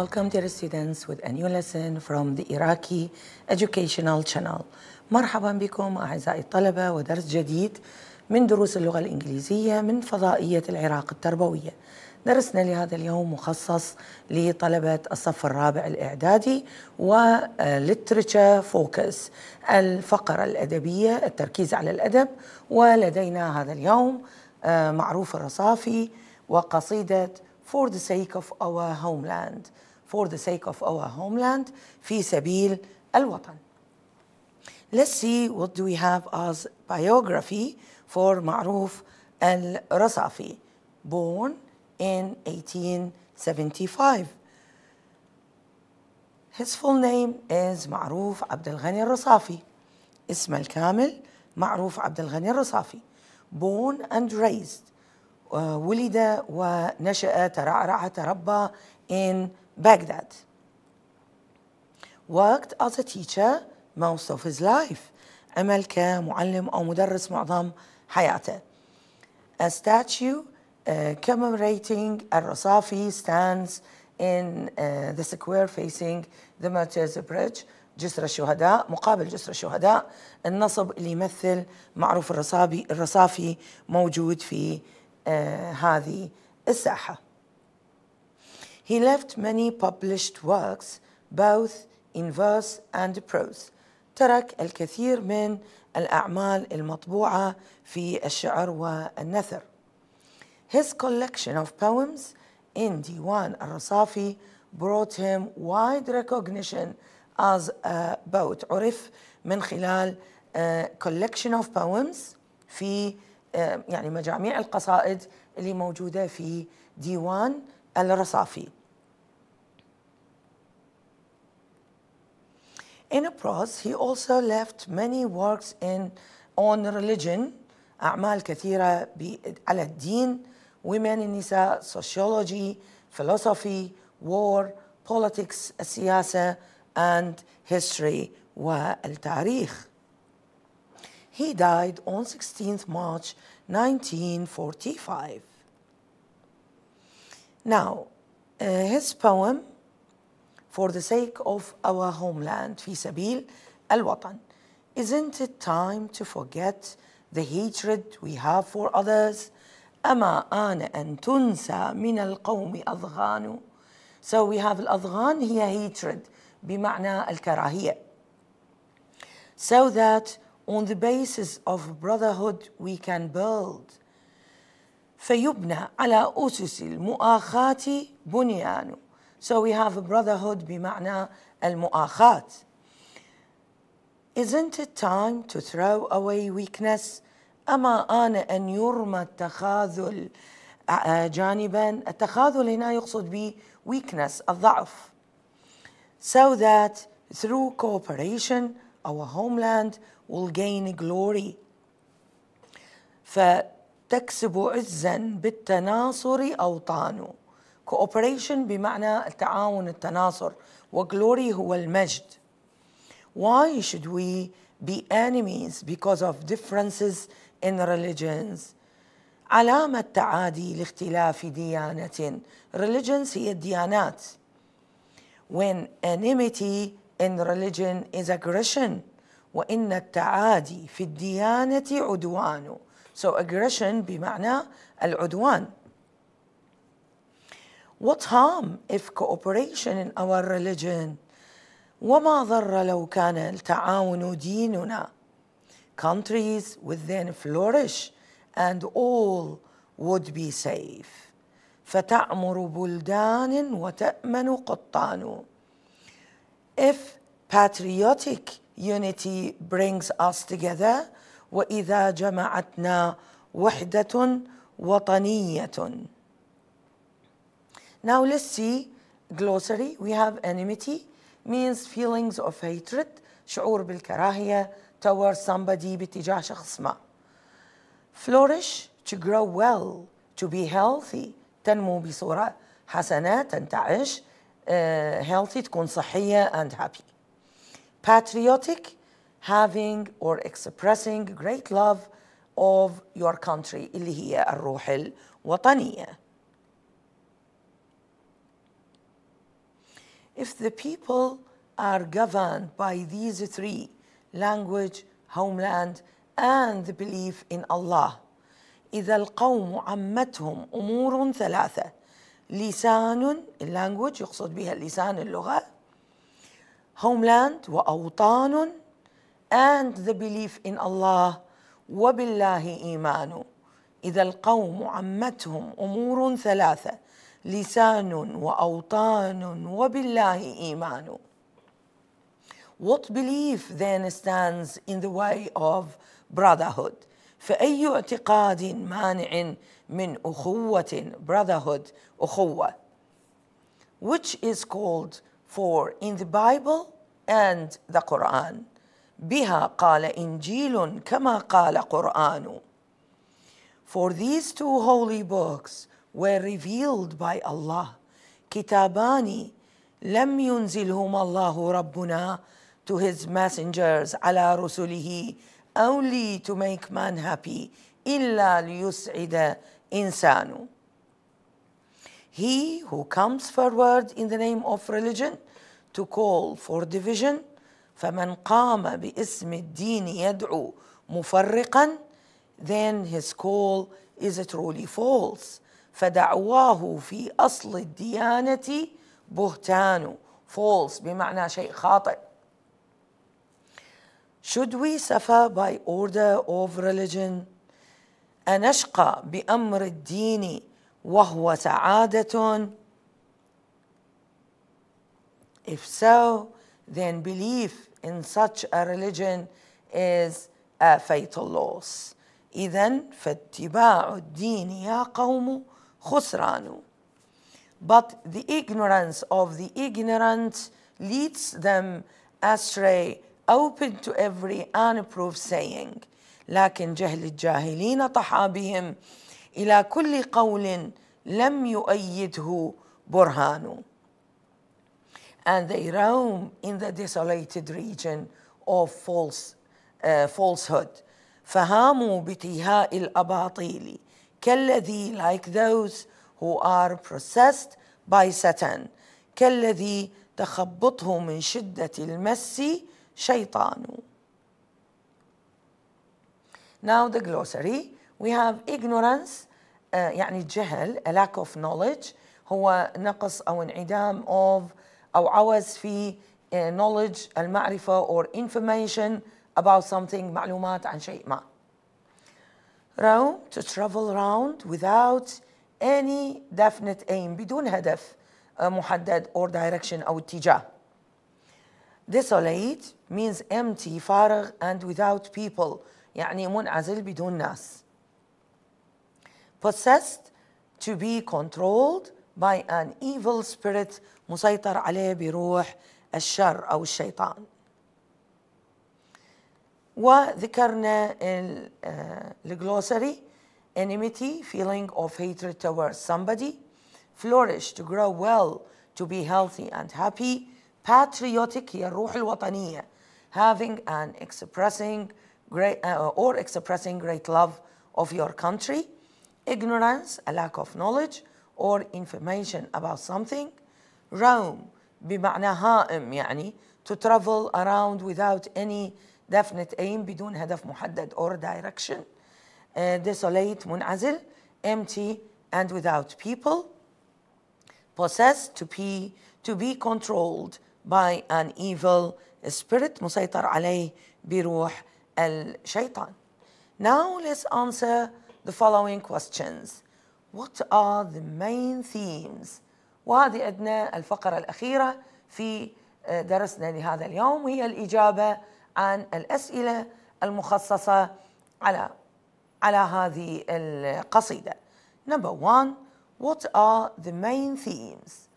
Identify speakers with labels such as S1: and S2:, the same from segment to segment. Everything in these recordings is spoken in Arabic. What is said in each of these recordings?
S1: Welcome dear students with a new lesson from the Iraqi Educational Channel. مرحبا بكم أعزائي الطلبة ودرس جديد من دروس اللغة الإنجليزية من فضائية العراق التربوية. درسنا لهذا اليوم مخصص لطلبة الصف الرابع الإعدادي و آه, Literature Focus الفقرة الأدبية التركيز على الأدب ولدينا هذا اليوم آه, معروف الرصافي وقصيدة For the Sake of Our Homeland for the sake of our homeland في سبيل الوطن. Let's see what do we have as biography for معروف الرصافي born in 1875. His full name is معروف عبد الغني الرصافي. اسمه الكامل معروف عبد الغني الرصافي. Born and raised. ولد ونشأ ترعرع تربى in Baghdad. Worked as a teacher most of his life. عمل كمعلم أو مدرس معظم حياته. A statue uh, commemorating الرصافي stands in uh, the square facing the Martyrs Bridge جسر الشهداء مقابل جسر الشهداء النصب اللي يمثل معروف الرصابي الرصافي موجود في آه هذه الساحه He left many published works both in verse and prose ترك الكثير من الأعمال المطبوعة في الشعر والنثر His collection of poems in Diwan al-Rasafi brought him wide recognition as a poet عرف من خلال collection of poems في يعني مجاميع القصائد اللي موجودة في ديوان الرصافي In prose, he also left many works in, on religion, أعمال كثيرة على الدين, women and نساء, sociology, philosophy, war, politics, السياسة, and history والتاريخ. He died on 16th March 1945. Now, uh, his poem for the sake of our homeland في سبيل الوطن Isn't it time to forget the hatred we have for others أما آن أن تنسى من القوم أضغان So we have الأضغان هي hatred بمعنى الكراهية So that on the basis of brotherhood we can build فيبنى على أسس المؤاخاة بنيانه So we have a brotherhood بمعنى المؤاخاة. Isn't it time to throw away weakness؟ أما أنا أن يرمى التخاذل جانبا التخاذل هنا يقصد ب weakness الضعف so that through cooperation our homeland will gain glory فتكسب عزا بالتناصر أوطانه كوبريشن بمعنى التعاون التناصر وغلوري هو المجد why should we be enemies because of differences in religions علامة تعادي لاختلاف ديانة religions هي الديانات when enmity in religion is aggression وإن التعادي في الديانة عدوان so aggression بمعنى العدوان What harm if cooperation in our religion? وما ضر لو كان التعاون ديننا. Countries would then flourish and all would be safe. فتعمر بلدان وتأمن قطان. If patriotic unity brings us together وإذا جمعتنا وحدة وطنية Now let's see glossary. We have enmity, means feelings of hatred, شعور بالكراهية towards somebody باتجاه شخص ما. Flourish, to grow well, to be healthy, تنمو بصورة حسنة تنتعش uh, healthy تكون صحية and happy. Patriotic, having or expressing great love of your country اللي هي الروح الوطنية. if the people are governed by these three language, homeland, and the belief in Allah. إذا القوم عمتهم أمور ثلاثة لسان اللانجوج يقصد بها اللسان اللغة homeland وأوطان and the belief in Allah وبالله إيمان إذا القوم عمتهم أمور ثلاثة لسان وأوطان وبالله إيمان What belief then stands in the way of brotherhood فأي اعتقاد مانع من أخوة brotherhood أخوة which is called for in the Bible and the Quran بها قال إنجيل كما قال قرآن For these two holy books were revealed by Allah. Kitabani لم yunzilhum الله ربنا to his messengers على رسله only to make man happy إلا ليسعد إنسانه He who comes forward in the name of religion to call for division فمن قام باسم الدين يدعو مفرقا then his call is truly false فدعواه في أصل الديانة بهتان false بمعنى شيء خاطئ Should we suffer by order of religion? أنشقى بأمر الدين وهو سعادة If so, then belief in such a religion is a fatal loss. إذن فاتباع الدين يا قوم خسرانه. But the ignorance of the ignorant leads them astray, open to every unapproved saying. لكن جهل الجاهلين طحى بهم إلى كل قول لم يؤيده برهان. And they roam in the desolated region of false, uh, falsehood. فهاموا بتيهاء الأباطيل كالذي like those who are processed by Satan كالذي تخبطه من شدة المس شيطان Now the glossary we have ignorance uh, يعني جهل a lack of knowledge هو نقص أو انعدام of أو عوز في uh, knowledge المعرفة or information about something معلومات عن شيء ما round to travel round without any definite aim بدون هدف محدد or direction أو اتجاه desolate means empty فارغ and without people يعني منعزل بدون ناس possessed to be controlled by an evil spirit مسيطر عليه بروح الشر أو الشيطان وذكرنا الجلوسري enmity feeling of hatred towards somebody flourish to grow well to be healthy and happy patriotic هي الروح الوطنية having and expressing great uh, or expressing great love of your country ignorance a lack of knowledge or information about something roam بمعنى هائم يعني to travel around without any definite aim بدون هدف محدد or direction uh, desolate منعزل empty and without people possessed to be to be controlled by an evil spirit مسيطر عليه بروح الشيطان Now let's answer the following questions What are the main themes وهذه أدنى الفقرة الأخيرة في درسنا لهذا اليوم هي الإجابة عن الأسئلة المخصصة على على هذه القصيدة Number one, what are the main themes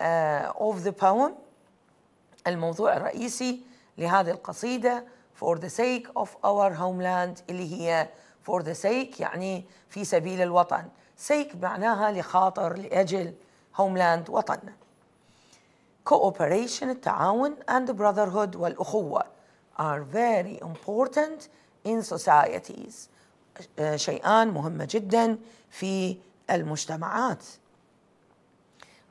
S1: uh, of the poem? الموضوع الرئيسي لهذه القصيدة for the sake of our homeland اللي هي for the sake يعني في سبيل الوطن sake معناها لخاطر لأجل homeland وطننا cooperation التعاون and brotherhood والأخوة are very important in societies شيئان مهمة جدا في المجتمعات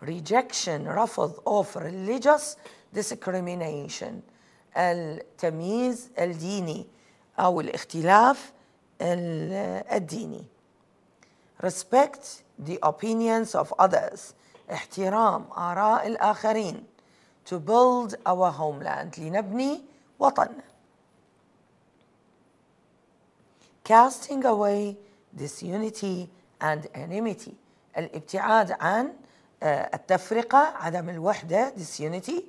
S1: rejection رفض of religious discrimination التمييز الديني أو الاختلاف الديني respect the opinions of others احترام آراء الآخرين to build our homeland لنبني وطن casting away disunity and enmity الابتعاد عن التفرقة عدم الوحدة disunity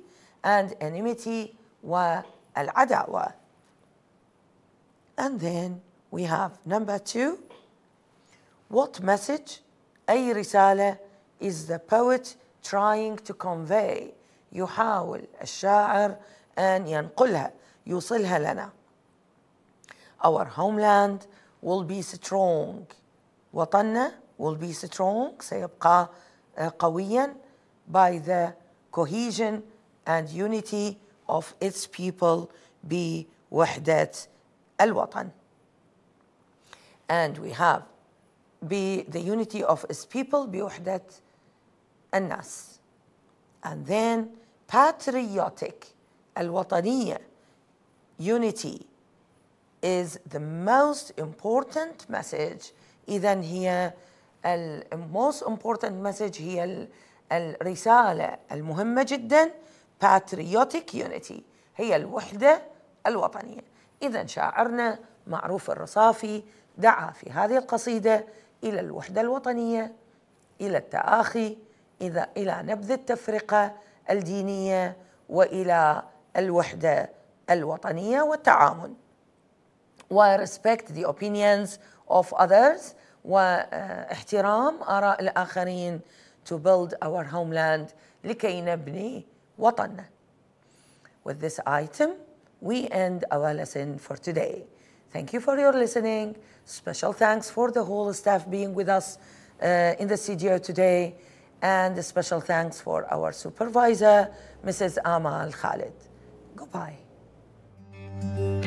S1: and enmity والعداوة and then we have number two what message أي رسالة is the poet trying to convey يحاول الشاعر أن ينقلها يوصلها لنا Our homeland will be strong وطننا will be strong سيبقى قويا by the cohesion and unity of its people بوحدة الوطن and we have be the unity of its people بوحدة الناس and then patriotic الوطنية unity is the most important message إذا هي ال most important message هي الرسالة المهمة جدا patriotic unity هي الوحدة الوطنية إذا شاعرنا معروف الرصافي دعا في هذه القصيدة إلى الوحدة الوطنية إلى التآخي إذا إلى نبذ التفرقة الدينية وإلى الوحدة الوطنية والتعاون و respect the opinions of others واحترام آراء الآخرين to build our homeland لكي نبني وطننا With this item, we end our lesson for today. Thank you for your listening. Special thanks for the whole staff being with us uh, in the studio today. And special thanks for our supervisor, Mrs. Amal Khalid. Goodbye. Thank you.